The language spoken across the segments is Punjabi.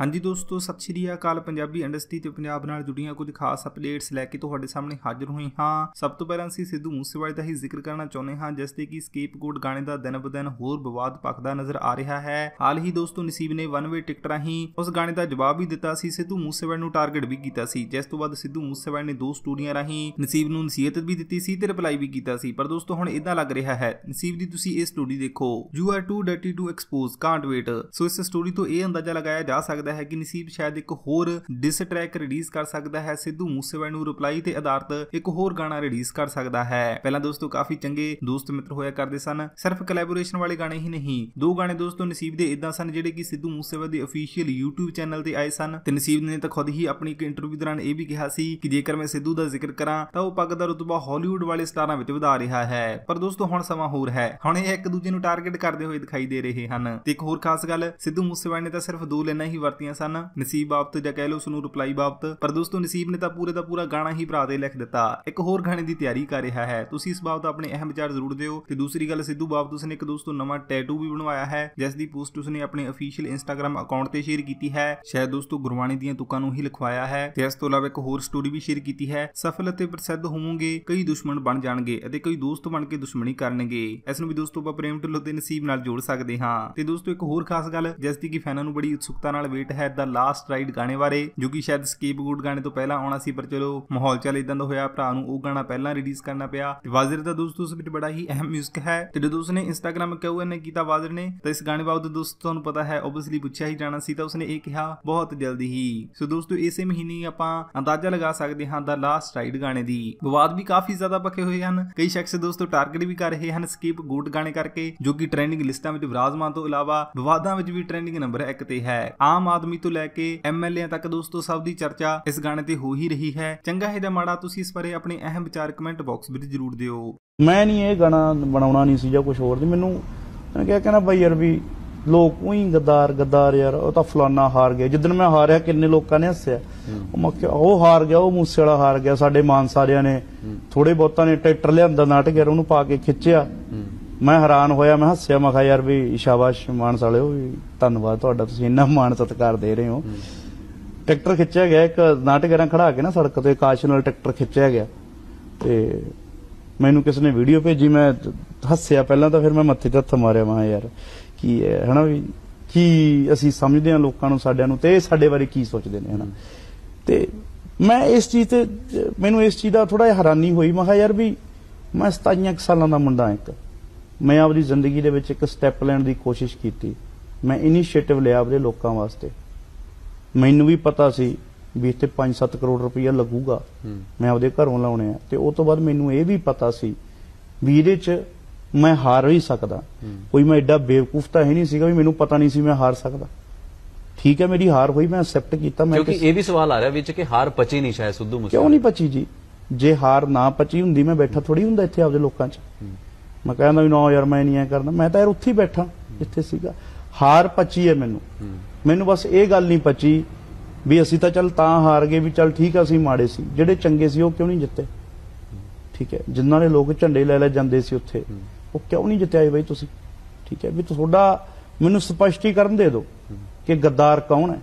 ਹਾਂਜੀ ਦੋਸਤੋ ਸਤਿ ਸ਼੍ਰੀ ਅਕਾਲ ਪੰਜਾਬੀ ਇੰਡਸਟਰੀ ਤੇ ਪੰਜਾਬ ਨਾਲ ਜੁੜੀਆਂ ਕੁਝ ਖਾਸ ਅਪਡੇਟਸ ਲੈ ਕੇ ਤੁਹਾਡੇ ਸਾਹਮਣੇ ਹਾਜ਼ਰ ਹੋਏ ਹਾਂ ਸਭ ਤੋਂ ਪਹਿਲਾਂ ਅਸੀਂ ਸਿੱਧੂ ਮੂਸੇਵਾਲੇ ਦਾ ਹੀ ਜ਼ਿਕਰ ਕਰਨਾ ਚਾਹੁੰਦੇ ਹਾਂ ਜਿਸ ਤੇ ਕਿ ਕੋਡ ਗਾਣੇ ਦਾ ਦਿਨ ਬਦਨ ਹੋਰ ਵਿਵਾਦ ਪਖਦਾ ਨਜ਼ਰ ਆ ਰਿਹਾ ਹੈ ਹਾਲ ਹੀ ਦੋਸਤੋ ਨਸੀਬ ਨੇ ਵਨ ਵੇ ਟਿਕਟ ਰਾਹੀਂ ਉਸ ਗਾਣੇ ਦਾ ਜਵਾਬ ਵੀ ਦਿੱਤਾ ਸੀ ਸਿੱਧੂ ਮੂਸੇਵਾਲੇ ਨੂੰ ਟਾਰਗੇਟ ਵੀ ਕੀਤਾ ਸੀ ਜਿਸ ਤੋਂ ਬਾਅਦ ਸਿੱਧੂ ਮੂਸੇਵਾਲੇ ਨੇ ਦੋ ਸਟੂਡੀਆਂ ਰਾਹੀਂ ਨਸੀਬ ਨੂੰ ਨਸੀਹਤ ਵੀ ਦਿੱਤੀ ਸੀ ਤੇ ਰਿਪਲਾਈ ਵੀ ਕੀਤਾ ਸੀ ਪਰ ਦੋਸਤੋ ਹੁਣ ਇਦਾਂ ਲੱਗ ਰਿਹਾ ਹੈ ਨਸੀਬ ਦੀ ਤੁਸੀਂ ਇਹ ਸਟੋਰੀ ਦੇਖੋ you are too dirty to expose can't wait so ਇਸ ਸਟੋਰੀ ਤੋਂ ਇਹ ਅੰਦਾਜ਼ਾ ਲਗਾਇਆ ਜਾ ਸਕਦਾ ਸਕਦਾ ਹੈ ਕਿ ਨਸੀਬ ਸ਼ਾਇਦ ਇੱਕ ਹੋਰ ਡਿਸ ਟਰੈਕ ਰਿਲੀਜ਼ ਕਰ ਸਕਦਾ ਹੈ ਸਿੱਧੂ ਮੂਸੇਵਾਲੇ ਨੂੰ ਰਿਪਲਾਈ ਤੇ ਆਧਾਰਿਤ ਇੱਕ ਹੋਰ ਗਾਣਾ ਰਿਲੀਜ਼ ਕਰ ਸਕਦਾ ਹੈ ਪਹਿਲਾਂ ਦੋਸਤੋ ਕਾਫੀ ਚੰਗੇ ਦੋਸਤ ਮਿੱਤਰ ਹੋਇਆ ਕਰਦੇ ਸਨ ਸਿਰਫ ਕੋਲੈਬੋਰੇਸ਼ਨ ਵਾਲੇ ਗਾਣੇ ਹੀ ਨਹੀਂ ਦੋ ਗਾਣੇ ਦੋਸਤੋ ਨਸੀਬ ਦੇ ਇਦਾਂ ਸਨ ਜਿਹੜੇ ਕਿ ਸਿੱਧੂ ਮੂਸੇਵਾਲੇ ਦੇ ਅਫੀਸ਼ੀਅਲ YouTube ਚੈਨਲ ਤੇ ਆਏ ਸਨ ਤੇ ਨਸੀਬ ਨੇ ਤਾਂ ਖੁਦ ਹੀ ਆਪਣੀ ਇੱਕ ਇੰਟਰਵਿਊ ਦੌਰਾਨ ਇਹ ਵੀ ਕਿਹਾ ਸੀ ਕਿ ਜੇਕਰ ਮੈਂ ਸਿੱਧੂ ਦਾ ਜ਼ਿਕਰ ਕਰਾਂ ਤਾਂ ਉਹ ਪੱਗ ਦਾ ਰਤਬਾ ਹਾਲੀਵੁੱਡ ਵਾਲੇ ਸਟਾਰਾਂ ਵਿੱਚ ਵਧਾ ਰਿਹਾ ਹੈ ਪਰ ਦੋਸਤੋ ਹੁਣ ਸਮਾਂ ਹੋਰ ਹੈ ਹੁਣ ਇਹ ਇੱਕ ਦੂਜੇ ਨੂੰ ਟਾਰਗੇਟ ਕਰਦੇ ਹੋਏ ਦਿਖਾਈ ਦੇ ਰਹੇ ਹਨ ਤੇ ਇੱਕ ਹੋਰ ਖਾਸ ਗੱਲ ਸਿੱਧੂ ਮੂਸੇਵਾਲੇ ਨੇ ਤਾਂ ਸਿਰਫ ਦੋ ਲੈਣਾ ਹੀ ਵਰਤ ਕਰਤੀਆਂ ਸਨ ਨਸੀਬ ਬਾਬਤ ਜਾਂ ਕਹਿ ਲਓ ਉਸ ਨੂੰ ਰਿਪਲਾਈ ਬਾਬਤ ਪਰ ਦੋਸਤੋ ਨਸੀਬ ਨੇ ਤਾਂ ਪੂਰੇ ਦਾ ਪੂਰਾ ਗਾਣਾ ਹੀ ਭਰਾ ਦੇ ਲਿਖ ਦਿੱਤਾ ਇੱਕ ਹੋਰ ਗਾਣੇ ਦੀ ਤਿਆਰੀ ਕਰ ਰਿਹਾ ਹੈ ਤੁਸੀਂ ਇਸ ਬਾਬਤ ਆਪਣੇ ਅਹਿਮ ਵਿਚਾਰ ਜ਼ਰੂਰ ਦਿਓ ਤੇ ਦੂਸਰੀ ਗੱਲ ਸਿੱਧੂ ਬਾਬਤ ਉਸਨੇ ਇੱਕ ਦੋਸਤੋ ਨਵਾਂ ਟੈਟੂ ਵੀ ਬਣਵਾਇਆ ਹੈ ਜਿਸ ਦੀ ਪੋਸਟ ਉਸਨੇ ਆਪਣੇ ਅਫੀਸ਼ੀਅਲ ਇੰਸਟਾਗ੍ਰam ਅਕਾਊਂਟ ਤੇ ਸ਼ੇਅਰ ਕੀਤੀ ਹੈ ਸ਼ਾਇਦ ਦੋਸਤੋ ਗੁਰਵਾਣੀ ਦੀਆਂ ਤੁਕਾਂ ਨੂੰ ਹੀ ਲਿਖਵਾਇਆ ਹੈ ਤੇ ਇਸ ਤੋਂ ਇਲਾਵਾ ਇੱਕ ਹੋਰ ਸਟੋਰੀ ਵੀ ਸ਼ੇਅਰ ਕੀਤੀ ਹੈ ਸਫਲ ਅਤੇ ਪ੍ਰਸਿੱਧ ਹੋਵੋਗੇ ਕਈ ਦੁਸ਼ਮਣ ਬਣ ਜਾਣਗੇ ਅਤੇ ਕਈ ਦੋਸਤ ਬਣ ਕੇ ਦੁਸ਼ਮਣੀ ਕਰਨਗੇ ਇਸ ਨੂੰ ਵੀ ਦੋਸਤੋ ਆਪਾਂ ਪ੍ਰੇਮ ਢਿੱਲੋਂ ਦੇ ਨਸੀਬ ਨਾਲ ਜੋੜ ਸਕਦੇ ਹਾਂ ਤੇ ਦੋਸਤੋ ਇੱਕ ਹੋਰ ਖਾਸ ਗੱਲ ਜਿਸ ਦੀ ਕਿ ਫੈਨਾਂ ਨੂੰ ਬੜੀ ਉਤਸੁਕਤਾ ਨਾਲ ਵੇਟ ਹੈ ਦਾ ਲਾਸਟ ਰਾਈਡ ਗਾਣੇ ਬਾਰੇ ਜੋ ਕਿ ਸ਼ਾਇਦ ਸਕੀਪ ਗੂਡ ਗਾਣੇ ਤੋਂ ਪਹਿਲਾਂ ਆਉਣਾ ਸੀ ਪਰ ਚਲੋ ਮਾਹੌਲ ਚੱਲ ਇਦਾਂ ਦਾ ਹੋਇਆ ਭਰਾ ਨੂੰ ਉਹ ਗਾਣਾ ਪਹਿਲਾਂ ਰਿਲੀਜ਼ ਕਰਨਾ ਪਿਆ ਤੇ ਵਾਜ਼ਿਰ ਦਾ ਦੋਸਤ ਉਸ ਵਿੱਚ ਬੜਾ ਹੀ ਅਹਿਮ ਮਿਊਜ਼ਿਕ ਹੈ ਤੇ ਜਦੋਂ ਉਸਨੇ ਇੰਸਟਾਗ੍ਰam ਕਿਉਂ ਇਹਨੇ ਕੀਤਾ ਵਾਜ਼ਿਰ ਨੇ ਤਾਂ ਇਸ ਗਾਣੇ ਬਾਬਤ ਦੋਸਤ ਤੁਹਾਨੂੰ ਪਤਾ ਹੈ ਆਬਵੀਅਸਲੀ ਪੁੱਛਿਆ ਹੀ ਜਾਣਾ ਸੀ ਤਾਂ ਉਸਨੇ ਇਹ ਕਿਹਾ ਬਹੁਤ ਜਲਦੀ ਹੀ ਸੋ ਦੋਸਤੋ ਇਸੇ ਮਹੀਨੇ ਆਪਾਂ ਅੰਦਾਜ਼ਾ ਲਗਾ ਸਕਦੇ ਹਾਂ ਦਾ ਲਾਸਟ ਰਾਈਡ ਗਾਣੇ ਦੀ ਵਿਵਾਦ ਵੀ ਕਾਫੀ ਜ਼ਿਆਦਾ ਪੱਕੇ ਹੋਏ ਹਨ ਕਈ ਸ਼ਖਸ ਦੋਸਤੋ ਟਾਰਗੇਟ ਵੀ ਕਰ ਰਹੇ ਹਨ ਸਕੀਪ ਗੂਡ ਗਾਣੇ ਕਰਕੇ ਜੋ ਕਿ ਟ੍ਰੈਂਡਿੰਗ ਲਿਸਟਾਂ ਵਿੱਚ ਵਿਰਾਜਮਾਨ ਤੋਂ ਇਲਾਵਾ ਵਿਵਾਦਾਂ ਵਿੱਚ ਵੀ ਟ੍ਰੈਂਡਿੰਗ ਨੰਬਰ 1 ਤੇ ਹੈ ਆਮ ਆਦਮੀ ਤੋਂ ਲੈ ਕੇ ਐਮਐਲਏ ਤੱਕ ਦੋਸਤੋ ਸਭ ਦੀ ਚਰਚਾ ਇਸ ਗਾਣੇ ਤੇ ਹੋ ਹੀ ਰਹੀ ਹੈ ਚੰਗਾ ਹੈ ਜਾਂ ਮਾੜਾ ਤੁਸੀਂ ਇਸ ਬਾਰੇ ਆਪਣੇ ਅਹਿਮ ਵਿਚਾਰ ਕਮੈਂਟ ਬਾਕਸ ਵਿੱਚ ਜ਼ਰੂਰ ਦਿਓ ਮੈਂ ਨਹੀਂ ਇਹ ਗਾਣਾ ਬਣਾਉਣਾ ਨਹੀਂ ਸੀ ਜਾਂ ਕੁਝ ਹੋਰ ਦੀ ਮੈਨੂੰ ਮੈਂ ਕਿਹਾ ਕਹਿੰਦਾ ਬਾਈ ਯਾਰ ਵੀ ਲੋਕ ਉਹੀ ਗਦਾਰ ਗਦਾਰ ਯਾਰ ਉਹ ਤਾਂ ਫਲਾਨਾ ਹਾਰ ਗਿਆ ਜਿੱਦਣ ਮੈਂ ਹਾਰਿਆ ਕਿੰਨੇ ਲੋਕਾਂ ਨੇ ਹੱਸਿਆ ਉਹ ਮੱਕ ਉਹ ਹਾਰ ਗਿਆ ਉਹ ਮੂਸੇ ਵਾਲਾ ਹਾਰ ਗਿਆ ਸਾਡੇ ਮਾਨਸਾਰਿਆਂ ਨੇ ਥੋੜੇ ਬਹੁਤਾਂ ਨੇ ਟਰੈਕਟਰ ਲਿਆਂਦਾ ਨਾਟਕ ਯਾਰ ਉਹਨੂੰ ਪਾ ਕੇ ਖਿੱਚਿਆ ਮੈਂ ਹੈਰਾਨ ਹੋਇਆ ਮੈਂ ਹੱਸਿਆ ਮੈਂ ਕਿਹਾ ਯਾਰ ਵੀ ਸ਼ਾਬਾਸ਼ ਮਾਨਸ ਵਾਲਿਓ ਵੀ ਧੰਨਵਾਦ ਤੁਹਾਡਾ ਤੁਸੀਂ ਇੰਨਾ ਮਾਨ ਸਤਿਕਾਰ ਦੇ ਰਹੇ ਹੋ ਟਰੈਕਟਰ ਖਿੱਚਿਆ ਗਿਆ ਇੱਕ ਨਾਟਕਰਾਂ ਖੜਾ ਕੇ ਨਾ ਸੜਕ ਤੇ ਕਾਸ਼ ਨਾਲ ਟਰੈਕਟਰ ਖਿੱਚਿਆ ਗਿਆ ਤੇ ਮੈਨੂੰ ਕਿਸ ਨੇ ਵੀਡੀਓ ਭੇਜੀ ਮੈਂ ਹੱਸਿਆ ਪਹਿਲਾਂ ਤਾਂ ਫਿਰ ਮੈਂ ਮੱਥੇ ਤੇ ਹੱਥ ਮਾਰਿਆ ਮੈਂ ਯਾਰ ਕੀ ਹੈ ਹਨਾ ਵੀ ਕੀ ਅਸੀਂ ਸਮਝਦੇ ਹਾਂ ਲੋਕਾਂ ਨੂੰ ਸਾਡਿਆਂ ਨੂੰ ਤੇ ਸਾਡੇ ਬਾਰੇ ਕੀ ਸੋਚਦੇ ਨੇ ਹਨਾ ਤੇ ਮੈਂ ਇਸ ਚੀਜ਼ ਤੇ ਮੈਨੂੰ ਇਸ ਚੀਜ਼ ਦਾ ਥੋੜਾ ਹੈਰਾਨੀ ਹੋਈ ਮੈਂ ਕਿਹਾ ਯਾਰ ਵੀ ਮੈਂ 27 ਸਾਲਾਂ ਦਾ ਮੁੰਡਾ ਇੱਕ ਮੈਂ ਆਪਣੀ ਜ਼ਿੰਦਗੀ ਦੇ ਵਿੱਚ ਇੱਕ ਸਟੈਪ ਲੈਣ ਦੀ ਕੋਸ਼ਿਸ਼ ਕੀਤੀ ਮੈਂ ਇਨੀਸ਼ੀਏਟਿਵ ਲਿਆ ਆਪਣੇ ਲੋਕਾਂ ਵਾਸਤੇ ਮੈਨੂੰ ਵੀ ਪਤਾ ਸੀ ਵੀ ਇੱਥੇ 5-7 ਕਰੋੜ ਰੁਪਈਆ ਲੱਗੂਗਾ ਮੈਂ ਆਪਦੇ ਘਰੋਂ ਲਾਉਣੇ ਆ ਤੇ ਉਸ ਤੋਂ ਬਾਅਦ ਮੈਨੂੰ ਇਹ ਵੀ ਪਤਾ ਸੀ ਵੀ ਇਹਦੇ 'ਚ ਮੈਂ ਹਾਰ ਵੀ ਸਕਦਾ ਕੋਈ ਮੈਂ ਐਡਾ ਬੇਵਕੂਫ ਤਾਂ ਹੈ ਨਹੀਂ ਸੀਗਾ ਵੀ ਮੈਨੂੰ ਪਤਾ ਨਹੀਂ ਸੀ ਮੈਂ ਹਾਰ ਸਕਦਾ ਠੀਕ ਹੈ ਮੇਰੀ ਹਾਰ ਹੋਈ ਮੈਂ ਅਸੈਪਟ ਕੀਤਾ ਮੈਂ ਕਿਉਂਕਿ ਇਹ ਵੀ ਸਵਾਲ ਆ ਰਿਹਾ ਵਿੱਚ ਕਿ ਹਾਰ ਪਚੀ ਨਹੀਂ ਸ਼ਾਇਦ ਸੁੱਧੂ ਮੂਸੇ ਕਿਉਂ ਨਹੀਂ ਪਚੀ ਜੀ ਜੇ ਹਾਰ ਨਾ ਪਚੀ ਹੁੰਦੀ ਮੈਂ ਬੈਠਾ ਥੋੜੀ ਹੁੰਦਾ ਇੱਥੇ ਆਪਦੇ ਲੋਕਾਂ 'ਚ ਮੈਂ ਕਹਿੰਦਾ ਵੀ ਨਾ ਯਾਰ ਮੈਂ ਨਹੀਂ ਐ ਕਰਨਾ ਮੈਂ ਤਾਂ ਯਾਰ ਉੱਥੇ ਹੀ ਬੈਠਾ ਜਿੱਥੇ ਸੀਗਾ ਹਾਰ ਪਚੀ ਐ ਮੈਨੂੰ ਮੈਨੂੰ ਬਸ ਇਹ ਗੱਲ ਨਹੀਂ ਪਚੀ ਵੀ ਅਸੀਂ ਤਾਂ ਚੱਲ ਤਾਂ ਹਾਰ ਗਏ ਵੀ ਚੱਲ ਠੀਕ ਆ ਅਸੀਂ ਮਾੜੇ ਸੀ ਜਿਹੜੇ ਚੰਗੇ ਸੀ ਉਹ ਕਿਉਂ ਨਹੀਂ ਜਿੱਤੇ ਠੀਕ ਹੈ ਜਿਨ੍ਹਾਂ ਨੇ ਲੋਕ ਝੰਡੇ ਲੈ ਲੈ ਜਾਂਦੇ ਸੀ ਉੱਥੇ ਉਹ ਕਿਉਂ ਨਹੀਂ ਜਿੱਤੇ ਆਏ ਬਈ ਤੁਸੀਂ ਠੀਕ ਹੈ ਵੀ ਤੁਹਾਡਾ ਮੈਨੂੰ ਸਪਸ਼ਟੀਕਰਨ ਦੇ ਦਿਓ ਕਿ ਗੱਦਾਰ ਕੌਣ ਹੈ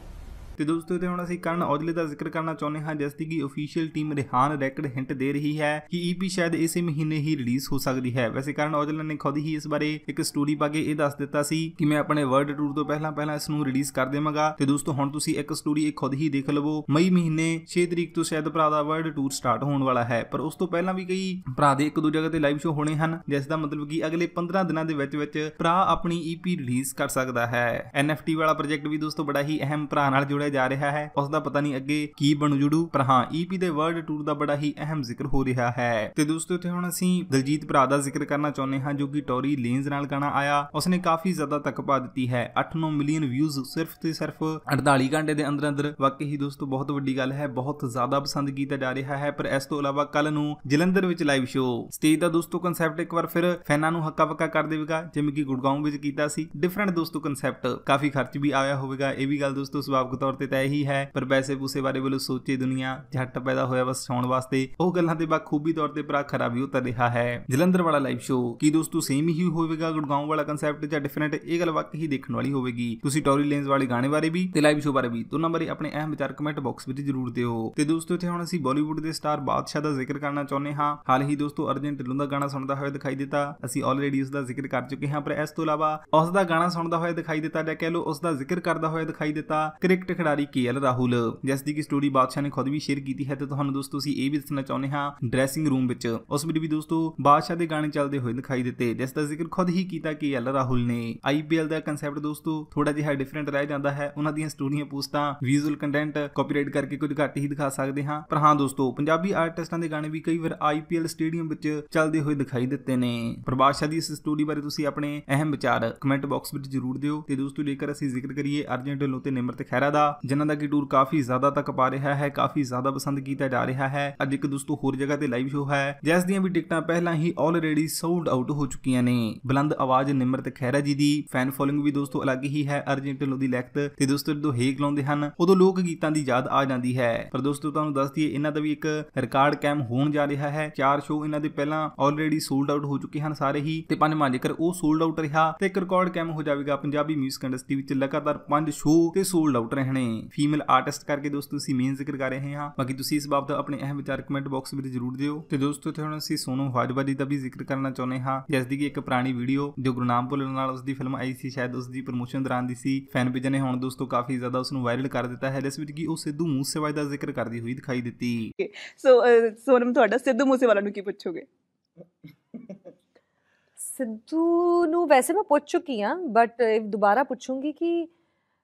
ਤੇ ਦੋਸਤੋ ਤੇ ਹੁਣ ਅਸੀਂ ਕਰਨ ਔਜਲੇ ਦਾ ਜ਼ਿਕਰ ਕਰਨਾ ਚਾਹੁੰਦੇ ਹਾਂ ਜਿਸ ਦੀ ਕਿ ਅਫੀਸ਼ੀਅਲ ਟੀਮ ਰਿਹਾਨ ਰੈਕਡ ਹਿੰਟ ਦੇ ਰਹੀ ਹੈ ਕਿ ਈਪੀ e ਸ਼ਾਇਦ ਇਸੇ ਮਹੀਨੇ ਹੀ ਰਿਲੀਜ਼ ਹੋ ਸਕਦੀ ਹੈ ਵੈਸੇ ਕਰਨ ਔਜਲੇ ਨੇ ਖੁਦ ਹੀ ਇਸ ਬਾਰੇ ਇੱਕ ਸਟੋਰੀ ਪਾ ਕੇ ਇਹ ਦੱਸ ਦਿੱਤਾ ਸੀ ਕਿ ਮੈਂ ਆਪਣੇ ਵਰਲਡ ਟੂਰ ਤੋਂ ਪਹਿਲਾਂ ਪਹਿਲਾਂ ਇਸ ਨੂੰ ਰਿਲੀਜ਼ ਕਰ ਦੇਵਾਂਗਾ ਤੇ ਦੋਸਤੋ ਹੁਣ ਤੁਸੀਂ ਇੱਕ ਸਟੋਰੀ ਇਹ ਖੁਦ ਹੀ ਦੇਖ ਲਵੋ ਮਈ ਮਹੀਨੇ 6 ਤਰੀਕ ਤੋਂ ਸ਼ਾਇਦ ਭਰਾ ਦਾ ਵਰਲਡ ਟੂਰ ਸਟਾਰਟ ਹੋਣ ਵਾਲਾ ਹੈ ਪਰ ਉਸ ਤੋਂ ਪਹਿਲਾਂ ਵੀ ਕਈ ਭਰਾ ਦੇ ਇੱਕ ਦੋ ਜਗ੍ਹਾ ਤੇ ਲਾਈਵ ਸ਼ੋ ਹੋਣੇ ਹਨ ਜਿਸ ਦਾ ਮਤਲਬ ਕਿ ਅਗਲੇ 15 ਦਿਨਾਂ ਦੇ ਵਿੱਚ ਵਿੱਚ ਭਰਾ ਆਪਣੀ ਈਪੀ e ਰਿਲੀਜ਼ ਕਰ ਸਕਦਾ ਹੈ ਐਨਐਫਟੀ ਵਾਲਾ ਪ੍ਰੋਜੈਕਟ ਵੀ ਦੋਸਤੋ ਬੜਾ ਹੀ ਅਹਿਮ ਭਰਾ ਨਾਲ ਜੁੜਿਆ ਕਰਿਆ ਜਾ ਰਿਹਾ ਹੈ ਉਸ ਦਾ ਪਤਾ ਨਹੀਂ ਅੱਗੇ ਕੀ ਬਣੂ ਜੁੜੂ ਪਰ ਹਾਂ ਈਪੀ e ਦੇ ਵਰਲਡ ਟੂਰ ਦਾ ਬੜਾ ਹੀ ਅਹਿਮ ਜ਼ਿਕਰ ਹੋ ਰਿਹਾ ਹੈ ਤੇ ਦੋਸਤੋ ਇੱਥੇ ਹੁਣ ਅਸੀਂ ਦਲਜੀਤ ਭਰਾ ਦਾ ਜ਼ਿਕਰ ਕਰਨਾ ਚਾਹੁੰਦੇ ਹਾਂ ਜੋ ਕਿ ਟੋਰੀ ਲੇਨਸ ਨਾਲ ਗਾਣਾ ਆਇਆ ਉਸਨੇ ਕਾਫੀ ਜ਼ਿਆਦਾ ਤੱਕ ਪਾ ਦਿੱਤੀ ਹੈ 8-9 ਮਿਲੀਅਨ ਵਿਊਜ਼ ਸਿਰਫ ਤੇ ਸਿਰਫ 48 ਘੰਟੇ ਦੇ ਅੰਦਰ ਅੰਦਰ ਵਾਕਈ ਹੀ ਦੋਸਤੋ ਬਹੁਤ ਵੱਡੀ ਗੱਲ ਹੈ ਬਹੁਤ ਜ਼ਿਆਦਾ ਪਸੰਦ ਕੀਤਾ ਜਾ ਰਿਹਾ ਹੈ ਪਰ ਇਸ ਤੋਂ ਇਲਾਵਾ ਕੱਲ ਨੂੰ ਜਲੰਧਰ ਵਿੱਚ ਲਾਈਵ ਸ਼ੋ ਸਟੇਜ ਦਾ ਦੋਸਤੋ ਕਨਸੈਪਟ ਇੱਕ ਵਾਰ ਫਿਰ ਫੈਨਾਂ ਨੂੰ ਹੱਕਾ ਪੱਕਾ ਕਰ ਦੇਵੇਗਾ ਜਿਵੇਂ ਕਿ ਗੁਰਗਾਉਂ ਵਿੱਚ ਕੀਤਾ ਸੀ ਡਿਫਰੈਂਟ ਦੋਸਤੋ ਕਨਸੈਪਟ ਕਾਫੀ ਖਰਚ ਵੀ ਆਇਆ ਹੋਵੇਗਾ ਇਹ ਵੀ ਗੱਲ ਦੋਸਤੋ ਸੁਭਾਵਕ ਤੌਰ ਤੇ ਤਾਂ ਇਹੀ ਹੈ ਪਰ ਵੈਸੇ ਪੂਸੇ ਬਾਰੇ ਵੱਲੋਂ ਸੋਚੀ ਦੁਨੀਆ ਝੱਟ ਪੈਦਾ ਹੋਇਆ ਸੌਣ ਵਾਸਤੇ ਉਹ ਗੱਲਾਂ ਤੇ ਬਖੂਬੀ ਤੌਰ ਤੇ ਭਰਾ ਖਰਾ ਵੀ ਉਤਰ ਰਿਹਾ ਹੈ ਜਲੰਧਰ ਵਾਲਾ ਲਾਈਵ ਸ਼ੋ ਕੀ ਦੋਸਤੋ ਸੇਮ ਹੀ ਹੋਵੇਗਾ ਗੁੜਗਾਉਂ ਵਾਲਾ ਕਨਸੈਪਟ ਜਾਂ ਡਿਫਰੈਂਟ ਇਹ ਗੱਲ ਵਾਕਈ ਦੇਖਣ ਵਾਲੀ ਹੋਵੇਗੀ ਤੁਸੀਂ ਟੌਰੀ ਲੇਨਸ ਵਾਲੇ ਗਾਣੇ ਬਾਰੇ ਵੀ ਤੇ ਲਾਈਵ ਸ਼ੋ ਬਾਰੇ ਵੀ ਦੋਨਾਂ ਬਾਰੇ ਆਪਣੇ ਅਹਿਮ ਵਿਚਾਰ ਕਮੈਂਟ ਬਾਕਸ ਵਿੱਚ ਜ਼ਰੂਰ ਦਿਓ ਤੇ ਦੋਸਤੋ ਇੱਥੇ ਹੁਣ ਅਸੀਂ ਬਾਲੀਵੁੱਡ ਦੇ ਸਟਾਰ ਬਾਦਸ਼ਾਹ ਦਾ ਜ਼ਿਕਰ ਕਰਨਾ ਚਾਹੁੰਦੇ ਹਾਂ ਹਾਲ ਹੀ ਦੋਸਤੋ ਅਰਜਨ ਢਿੱਲੋਂ ਦਾ ਗਾਣਾ ਸੁਣਦਾ ਹੋਇਆ ਦਿਖਾਈ ਦਿੱਤਾ ਅਸੀਂ ਆਲਰੇਡੀ ਉਸ ਦਾ ਜ਼ਿਕਰ ਕਰ ਚੁੱਕੇ ਹਾਂ ਪਰ ਇਸ ਤੋਂ ਇਲਾਵਾ ਉਸ ਦਾ ਗਾਣਾ ਸੁਣਦਾ ਹੋਇਆ ਦਿਖਾਈ ਦਿੱਤਾ ਜਾਂ ਕਹਿ ਲਓ ਉਸ ਦਾ ਜ਼ਿਕਰ ਕਰਦਾ ਹੋਇਆ ਦਿਖਾਈ ਦਿੱਤਾ ਕ੍ਰਿਕਟ ਖਿਡਾਰੀ ਕੇਐਲ ਰਾਹੁਲ ਜਿਸ ਦੀ ਕੀ ਸਟੋਰੀ ਬਾਦਸ਼ਾਹ ਨੇ ਖੁਦ ਵੀ ਸ਼ੇਅਰ ਕੀਤੀ ਹੈ ਤੇ ਤੁਹਾਨੂੰ ਦੋਸਤੋ ਅਸੀਂ ਇਹ ਵੀ ਦੱਸਣਾ ਚਾਹੁੰਦੇ ਹਾਂ ਡਰੈਸਿੰਗ ਰੂਮ ਵਿੱਚ ਉਸ ਵਿੱਚ ਵੀ ਦੋਸਤੋ ਬਾਦਸ਼ਾਹ ਦੇ ਗਾਣੇ ਚੱਲਦੇ ਹੋਏ ਦਿਖਾਈ ਦਿੱਤੇ ਜਿਸ ਦਾ ਜ਼ਿਕਰ ਖੁਦ ਹੀ ਕੀਤਾ ਕੇਐਲ ਰਾਹੁਲ ਨੇ ਆਈਪੀਐਲ ਦਾ ਕਨਸੈਪਟ ਦੋਸਤੋ ਥੋੜਾ ਜਿਹਾ ਡਿਫਰੈਂਟ ਰਹਿ ਜਾਂਦਾ ਹੈ ਉਹਨਾਂ ਦੀਆਂ ਸਟੋਰੀਆਂ ਪੋਸਟਾਂ ਵਿਜ਼ੂਅਲ ਕੰਟੈਂਟ ਕਾਪੀਰਾਈਟ ਕਰਕੇ ਕੁਝ ਘੱਟ ਹੀ ਦਿਖਾ ਸਕਦੇ ਹਾਂ ਪਰ ਹਾਂ ਦੋਸਤੋ ਪੰਜਾਬੀ ਆਰਟਿਸਟਾਂ ਦੇ ਗਾਣੇ ਵੀ ਕਈ ਵਾਰ ਆਈਪੀਐਲ ਸਟੇਡੀਅਮ ਵਿੱਚ ਚੱਲਦੇ ਹੋਏ ਦਿਖਾਈ ਦਿੱਤੇ ਨੇ ਬਾਦਸ਼ਾਹ ਦੀ ਇਸ ਸਟੋਰੀ ਬਾਰੇ ਤੁਸੀਂ ਆਪਣੇ ਅਹਿਮ ਵਿਚਾਰ ਕਮੈਂਟ ਬਾਕਸ ਵਿੱਚ ਜ਼ਰੂਰ ਦਿਓ ਤੇ ਦੋਸਤੋ ਜੇਕਰ ਅਸੀਂ ਜ਼ਿਕਰ ਕਰੀਏ ਅਰਜਨ ਢਿੱਲੋਂ ਤੇ ਨਿਮਰਤ ਖੈਰਾ ਦਾ ਜਿਨ੍ਹਾਂ ਦਾ ਕੀ ਟੂਰ ਕਾਫੀ ਜ਼ਿਆਦਾ ਤੱਕ ਪਾ ਰਿਹਾ ਹੈ ਕਾਫੀ ਜ਼ਿਆਦਾ ਪਸੰਦ ਕੀਤਾ ਜਾ ਰਿਹਾ ਹੈ ਅੱਜ ਇੱਕ ਦੋਸਤੋ ਹੋਰ ਜਗ੍ਹਾ ਤੇ ਲਾਈਵ ਸ਼ੋਅ ਹੈ ਜਿਸ ਦੀਆਂ ਵੀ ਟਿਕਟਾਂ ਪਹਿਲਾਂ ਹੀ ਆਲਰੇਡੀ ਸੋਲਡ ਆਊਟ ਹੋ ਚੁੱਕੀਆਂ ਨੇ ਬਲੰਦ ਆਵਾਜ਼ ਨਿਮਰਤ ਖਹਿਰਾ ਜੀ ਦੀ ਫੈਨ ਫੋਲੋਇੰਗ ਵੀ ਦੋਸਤੋ ਅਲੱਗ ਹੀ ਹੈ ਅਰਜਨ ਢਿੱਲੋਂ ਦੀ ਲੈਖਤ ਤੇ ਦੋਸਤੋ ਜਦੋਂ ਹੇਕ ਲਾਉਂਦੇ ਹਨ ਉਦੋਂ ਲੋਕ ਗੀਤਾਂ ਦੀ ਯਾਦ ਆ ਜਾਂਦੀ ਹੈ ਪਰ ਦੋਸਤੋ ਤੁਹਾਨੂੰ ਦੱਸ ਦਈਏ ਇਹਨਾਂ ਦਾ ਵੀ ਇੱਕ ਰਿਕਾਰਡ ਕੈਮ ਹੋਣ ਜਾ ਰਿਹਾ ਹੈ ਚਾਰ ਸ਼ੋਅ ਇਹਨਾਂ ਦੇ ਪਹਿਲਾਂ ਆਲਰੇਡੀ ਸੋਲਡ ਆਊਟ ਹੋ ਚੁੱਕੇ ਹਨ ਸਾਰੇ ਹੀ ਤੇ ਪੰਜਵਾਂ ਜੇਕਰ ਉਹ ਸੋਲਡ ਆਊਟ ਰਿਹਾ ਤੇ ਇੱਕ ਰਿਕਾਰਡ ਕੈਮ ਹੋ ਜਾਵੇਗਾ ਪੰਜਾਬੀ 뮤직 ਇੰਡਸਟਰੀ ਵਿੱਚ ਲਗਾਤਾਰ ਪੰਜ ਸ਼ੋਅ ਤੇ ਸੋਲਡ ਆਊਟ ਰਹਿਣ ਆਪਣੇ ਫੀਮੇਲ ਆਰਟਿਸਟ ਕਰਕੇ ਦੋਸਤੋ ਅਸੀਂ ਮੇਨ ਜ਼ਿਕਰ ਕਰ ਰਹੇ ਹਾਂ ਬਾਕੀ ਤੁਸੀਂ ਇਸ ਬਾਬਤ ਆਪਣੇ ਅਹਿਮ ਵਿਚਾਰ ਕਮੈਂਟ ਬਾਕਸ ਵਿੱਚ ਜ਼ਰੂਰ ਦਿਓ ਤੇ ਦੋਸਤੋ ਤੇ ਹੁਣ ਅਸੀਂ ਸੋਨੂ ਹਾਜਵਾਦੀ ਦਾ ਵੀ ਜ਼ਿਕਰ ਕਰਨਾ ਚਾਹੁੰਦੇ ਹਾਂ ਜਿਸ ਦੀ ਇੱਕ ਪੁਰਾਣੀ ਵੀਡੀਓ ਜੋ ਗੁਰਨਾਮ ਭੁੱਲਰ ਨਾਲ ਉਸ ਦੀ ਫਿਲਮ ਆਈ ਸੀ ਸ਼ਾਇਦ ਉਸ ਦੀ ਪ੍ਰੋਮੋਸ਼ਨ ਦੌਰਾਨ ਦੀ ਸੀ ਫੈਨ ਪੇਜ ਨੇ ਹੁਣ ਦੋਸਤੋ ਕਾਫੀ ਜ਼ਿਆਦਾ ਉਸ ਨੂੰ ਵਾਇਰਲ ਕਰ ਦਿੱਤਾ ਹੈ ਜਿਸ ਵਿੱਚ ਕਿ ਉਹ ਸਿੱਧੂ ਮੂਸੇਵਾਲੇ ਦਾ ਜ਼ਿਕਰ ਕਰਦੀ ਹੋਈ ਦਿਖਾਈ ਦਿੱਤੀ ਸੋ ਸੋਨਮ ਤੁਹਾਡਾ ਸਿੱਧੂ ਮੂਸੇਵਾਲਾ ਨੂੰ ਕੀ ਪੁੱਛੋਗੇ ਸਿੱਧੂ ਨੂੰ ਵੈਸੇ ਮੈਂ ਪੁੱਛ ਚੁੱਕੀ ਹਾਂ ਬਟ ਦੁਬਾਰਾ ਪੁੱਛੂੰਗੀ ਕਿ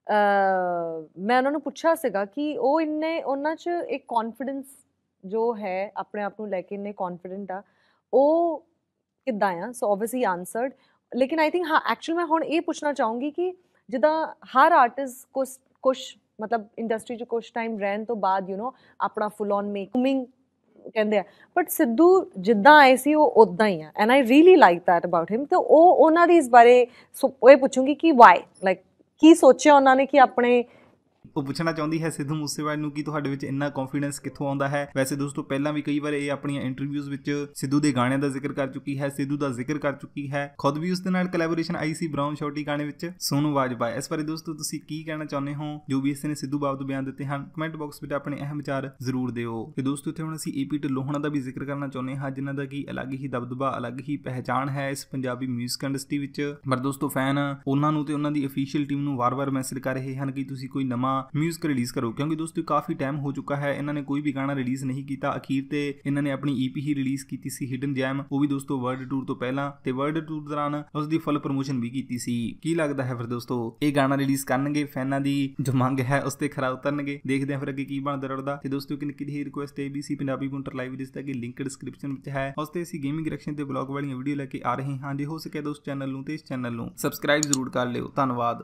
ਮੈਂ ਉਹਨਾਂ ਨੂੰ ਪੁੱਛਿਆ ਸੀਗਾ ਕਿ ਉਹ ਇੰਨੇ ਉਹਨਾਂ 'ਚ ਇੱਕ ਕੌਨਫੀਡੈਂਸ ਜੋ ਹੈ ਆਪਣੇ ਆਪ ਨੂੰ ਲੈ ਕੇ ਇੰਨੇ ਕੌਨਫੀਡੈਂਟ ਆ ਉਹ ਕਿੱਦਾਂ ਆ ਸੋ ਆਬਵੀਅਸਲੀ ਆਨਸਰਡ ਲੇਕਿਨ ਆਈ ਥਿੰਕ ਹਾਂ ਐਕਚੁਅਲ ਮੈਂ ਹੁਣ ਇਹ ਪੁੱਛਣਾ ਚਾਹੂੰਗੀ ਕਿ ਜਿੱਦਾਂ ਹਰ ਆਰਟਿਸਟ ਕੁਝ ਕੁਝ ਮਤਲਬ ਇੰਡਸਟਰੀ 'ਚ ਕੁਝ ਟਾਈਮ ਰਹਿਣ ਤੋਂ ਬਾਅਦ ਯੂ نو ਆਪਣਾ ਫੁੱਲ ਔਨ ਮੇਕਿੰਗ ਕਹਿੰਦੇ ਆ ਬਟ ਸਿੱਧੂ ਜਿੱਦਾਂ ਆਏ ਸੀ ਉਹ ਉਦਾਂ ਹੀ ਆ and I really like that about him ਤੇ ਉਹ ਉਹਨਾਂ ਦੀ ਇਸ ਬਾਰੇ ਸੋ ਇਹ ਪੁੱਛੂੰਗੀ ਕਿ ਵਾਈ ਲਾਈਕ ਕੀ ਸੋਚਿਆ ਉਹਨਾਂ ਨੇ ਕਿ ਆਪਣੇ ਉਹ ਪੁੱਛਣਾ ਚਾਹੁੰਦੀ ਹੈ ਸਿੱਧੂ ਮੂਸੇਵਾਲੇ ਨੂੰ ਕਿ ਤੁਹਾਡੇ ਵਿੱਚ ਇੰਨਾ ਕੌਨਫੀਡੈਂਸ ਕਿੱਥੋਂ ਆਉਂਦਾ ਹੈ ਵੈਸੇ ਦੋਸਤੋ ਪਹਿਲਾਂ ਵੀ ਕਈ ਵਾਰ ਇਹ ਆਪਣੀਆਂ ਇੰਟਰਵਿਊਜ਼ ਵਿੱਚ ਸਿੱਧੂ ਦੇ ਗਾਣਿਆਂ ਦਾ ਜ਼ਿਕਰ ਕਰ ਚੁੱਕੀ ਹੈ ਸਿੱਧੂ ਦਾ ਜ਼ਿਕਰ ਕਰ ਚੁੱਕੀ ਹੈ ਖੁਦ ਵੀ ਉਸ ਦੇ ਨਾਲ ਕੋਲੈਬੋਰੇਸ਼ਨ ਆਈ ਸੀ ਬ੍ਰਾਊਨ ਸ਼ੌਟੀ ਗਾਣੇ ਵਿੱਚ ਸੋਨੂ ਵਾਜਪਾ ਇਸ ਬਾਰੇ ਦੋਸਤੋ ਤੁਸੀਂ ਕੀ ਕਹਿਣਾ ਚਾਹੁੰਦੇ ਹੋ ਜੋ ਵੀ ਇਸਨੇ ਨੇ ਸਿੱਧੂ ਬਾਬਤ ਤੋਂ ਬਿਆਨ ਦਿੱਤੇ ਹਨ ਕਮੈਂਟ ਬਾਕਸ ਵਿੱਚ ਆਪਣੇ ਅਹਿਮ ਵਿਚਾਰ ਜ਼ਰੂਰ ਦਿਓ ਤੇ ਦੋਸਤੋ ਇੱਥੇ ਹੁਣ ਅਸੀਂ ਏਪੀ ਢਿੱਲੋਂ ਦਾ ਵੀ ਜ਼ਿਕਰ ਕਰਨਾ ਚਾਹੁੰਦੇ ਹਾਂ ਜਿਨ੍ਹਾਂ ਦਾ ਕੀ ਅਲੱਗ ਹੀ ਦਬਦਬਾ ਅਲੱਗ ਹੀ ਪਹਿਚਾਣ ਹੈ ਇਸ ਪੰਜਾਬੀ 뮤직 ਇੰਡਸਟਰੀ ਵਿੱਚ ਪਰ ਦੋਸਤੋ ਫੈਨ ਉਹਨਾਂ ਨੂੰ ਤੇ ਉਹਨਾਂ ਦੀ ਅਫੀਸ਼ੀਅਲ ਟੀਮ ਨੂੰ ਵਾਰ-ਵਾਰ ਮੈਸੇਜ ਕਰ ਰਹੇ ਹਨ ਕਿ ਤੁਸੀਂ ਕੋਈ ਨਵਾਂ ਮਿਊਜ਼ਿਕ ਰਿਲੀਜ਼ ਕਰੋ ਕਿਉਂਕਿ ਦੋਸਤੋ ਕਾਫੀ ਟਾਈਮ ਹੋ ਚੁੱਕਾ ਹੈ ਇਹਨਾਂ ਨੇ ਕੋਈ ਵੀ ਗਾਣਾ ਰਿਲੀਜ਼ ਨਹੀਂ ਕੀਤਾ ਅਖੀਰ ਤੇ ਇਹਨਾਂ ਨੇ ਆਪਣੀ ਈਪੀ e ਹੀ ਰਿਲੀਜ਼ ਕੀਤੀ ਸੀ ਹਿਡਨ ਜੈਮ ਉਹ ਵੀ ਦੋਸਤੋ ਵਰਲਡ ਟੂਰ ਤੋਂ ਪਹਿਲਾਂ ਤੇ ਵਰਲਡ ਟੂਰ ਦੌਰਾਨ ਉਸ ਦੀ ਫੁੱਲ ਪ੍ਰੋਮੋਸ਼ਨ ਵੀ ਕੀਤੀ ਸੀ ਕੀ ਲੱਗਦਾ ਹੈ ਫਿਰ ਦੋਸਤੋ ਇਹ ਗਾਣਾ ਰਿਲੀਜ਼ ਕਰਨਗੇ ਫੈਨਾਂ ਦੀ ਜੋ ਮੰਗ ਹੈ ਉਸ ਤੇ ਖਰਾ ਉਤਰਨਗੇ ਦੇਖਦੇ ਹਾਂ ਫਿਰ ਅੱਗੇ ਕੀ ਬਣਦਾ ਰੜਦਾ ਤੇ ਦੋਸਤੋ ਕਿ ਨਿੱਕੀ ਦੀ ਰਿਕੁਐਸਟ ਹੈ ABC ਪੰਜਾਬੀ ਗੁੰਟਰ ਲਾਈਵ ਜਿਸ ਦਾ ਕਿ ਲਿੰਕ ਡਿਸਕ੍ਰਿਪਸ਼ਨ ਵਿੱਚ ਹੈ ਉਸ ਤੇ ਅਸੀਂ ਗੇਮਿੰਗ ਰੈਕਸ਼ਨ ਤੇ ਬਲੌਗ ਵਾਲੀਆਂ ਵੀਡੀਓ ਲੈ ਕੇ ਆ ਰਹੇ ਹਾਂ ਜੇ ਹੋ ਸਕੇ ਤਾਂ ਉਸ ਚੈਨਲ ਨੂੰ ਤੇ ਇਸ ਚੈਨਲ ਨੂੰ ਸਬਸਕ੍ਰਾਈਬ ਜ਼ਰੂਰ ਕਰ ਲਿਓ ਧੰਨਵਾਦ